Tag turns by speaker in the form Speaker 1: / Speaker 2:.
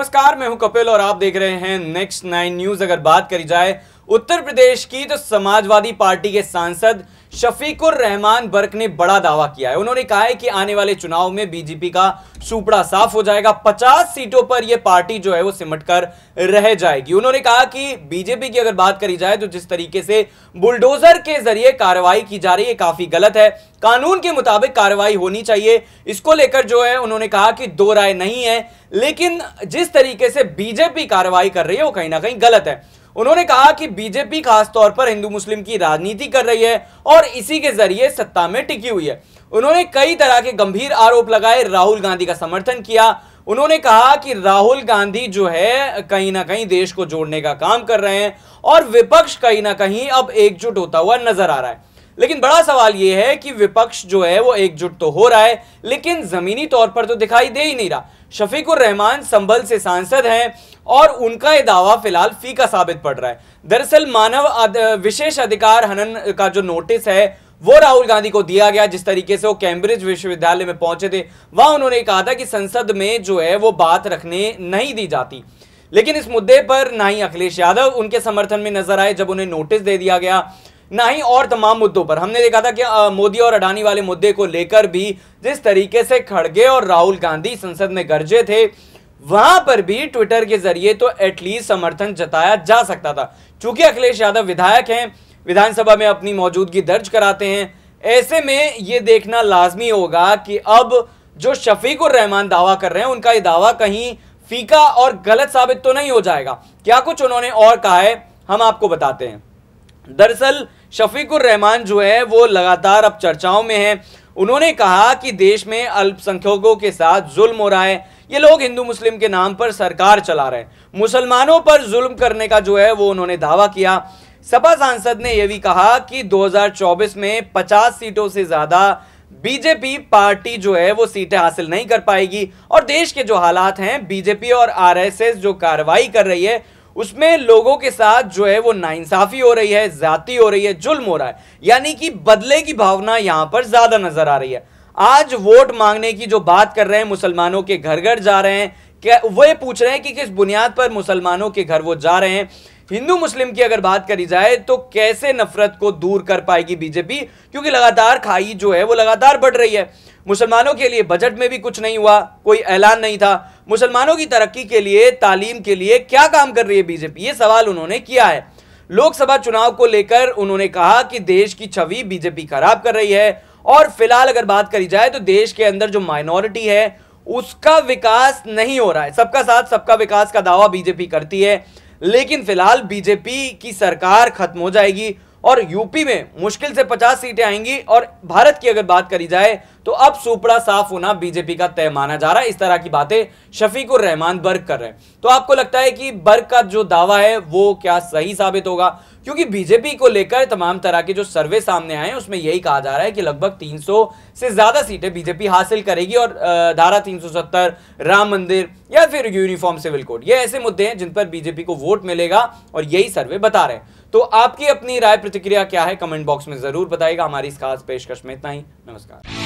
Speaker 1: नमस्कार मैं हूं कपिल और आप देख रहे हैं नेक्स्ट नाइन न्यूज अगर बात करी जाए उत्तर प्रदेश की तो समाजवादी पार्टी के सांसद शफीकुर रहमान बर्क ने बड़ा दावा किया है उन्होंने कहा है कि आने वाले चुनाव में बीजेपी का सुपड़ा साफ हो जाएगा 50 सीटों पर यह पार्टी जो है वो सिमट कर रह जाएगी उन्होंने कहा कि बीजेपी की अगर बात करी जाए तो जिस तरीके से बुलडोजर के जरिए कार्रवाई की जा रही है काफी गलत है कानून के मुताबिक कार्रवाई होनी चाहिए इसको लेकर जो है उन्होंने कहा कि दो राय नहीं है लेकिन जिस तरीके से बीजेपी कार्रवाई कर रही है वो कहीं ना कहीं गलत है उन्होंने कहा कि बीजेपी खासतौर पर हिंदू मुस्लिम की राजनीति कर रही है और इसी के जरिए सत्ता में टिकी हुई है उन्होंने कई तरह के गंभीर आरोप लगाए राहुल गांधी का समर्थन किया उन्होंने कहा कि राहुल गांधी जो है कहीं ना कहीं देश को जोड़ने का काम कर रहे हैं और विपक्ष कहीं ना कहीं अब एकजुट होता हुआ नजर आ रहा है लेकिन बड़ा सवाल यह है कि विपक्ष जो है वो एकजुट तो हो रहा है लेकिन जमीनी तौर पर तो दिखाई दे ही नहीं रहा शफीकुर रहमान संबल से सांसद हैं और उनका यह दावा फिलहाल फीका साबित पड़ रहा है दरअसल मानव विशेष अधिकार हनन का जो नोटिस है वो राहुल गांधी को दिया गया जिस तरीके से वो कैम्ब्रिज विश्वविद्यालय में पहुंचे थे वहां उन्होंने कहा था कि संसद में जो है वो बात रखने नहीं दी जाती लेकिन इस मुद्दे पर ना ही अखिलेश यादव उनके समर्थन में नजर आए जब उन्हें नोटिस दे दिया गया ना ही और तमाम मुद्दों पर हमने देखा था कि मोदी और अडानी वाले मुद्दे को लेकर भी जिस तरीके से खड़गे और राहुल गांधी संसद में गरजे थे वहां पर भी ट्विटर के जरिए तो एटलीस्ट समर्थन जताया जा सकता था चूंकि अखिलेश यादव विधायक हैं विधानसभा में अपनी मौजूदगी दर्ज कराते हैं ऐसे में ये देखना लाजमी होगा कि अब जो शफीकुर रहमान दावा कर रहे हैं उनका ये दावा कहीं फीका और गलत साबित तो नहीं हो जाएगा क्या कुछ उन्होंने और कहा है हम आपको बताते हैं दरअसल शफीकुर रहमान जो है वो लगातार अब चर्चाओं में है उन्होंने कहा कि देश में अल्पसंख्यकों के साथ जुल्म हो रहा है ये लोग हिंदू मुस्लिम के नाम पर सरकार चला रहे हैं मुसलमानों पर जुल्म करने का जो है वो उन्होंने दावा किया सपा सांसद ने यह भी कहा कि 2024 में 50 सीटों से ज़्यादा बीजेपी पार्टी जो है वो सीटें हासिल नहीं कर पाएगी और देश के जो हालात हैं बीजेपी और आरएसएस जो कार्रवाई कर रही है उसमें लोगों के साथ जो है वो नाइंसाफ़ी हो रही है जाति हो रही है जुल्म हो रहा है यानी कि बदले की भावना यहाँ पर ज़्यादा नज़र आ रही है आज वोट मांगने की जो बात कर रहे हैं मुसलमानों के घर घर जा रहे हैं क्या ये पूछ रहे हैं कि किस बुनियाद पर मुसलमानों के घर वो जा रहे हैं हिंदू मुस्लिम की अगर बात करी जाए तो कैसे नफरत को दूर कर पाएगी बीजेपी क्योंकि लगातार खाई जो है वो लगातार बढ़ रही है मुसलमानों के लिए बजट में भी कुछ नहीं हुआ कोई ऐलान नहीं था मुसलमानों की तरक्की के लिए तालीम के लिए क्या काम कर रही है बीजेपी ये सवाल उन्होंने किया है लोकसभा चुनाव को लेकर उन्होंने कहा कि देश की छवि बीजेपी खराब कर रही है और फिलहाल अगर बात करी जाए तो देश के अंदर जो माइनॉरिटी है उसका विकास नहीं हो रहा है सबका साथ सबका विकास का दावा बीजेपी करती है लेकिन फिलहाल बीजेपी की सरकार खत्म हो जाएगी और यूपी में मुश्किल से 50 सीटें आएंगी और भारत की अगर बात करी जाए तो अब सुपड़ा साफ होना बीजेपी का तय माना जा रहा है इस तरह की बातें शफीक और रहमान बर्ग कर रहे हैं तो आपको लगता है कि बर्ग का जो दावा है वो क्या सही साबित होगा क्योंकि बीजेपी को लेकर तमाम तरह के जो सर्वे सामने आए उसमें यही कहा जा रहा है कि लगभग 300 से ज्यादा सीटें बीजेपी हासिल करेगी और धारा 370 राम मंदिर या फिर यूनिफॉर्म सिविल कोड ये ऐसे मुद्दे हैं जिन पर बीजेपी को वोट मिलेगा और यही सर्वे बता रहे हैं तो आपकी अपनी राय प्रतिक्रिया क्या है कमेंट बॉक्स में जरूर बताएगा हमारी इस खास पेशकश में इतना ही नमस्कार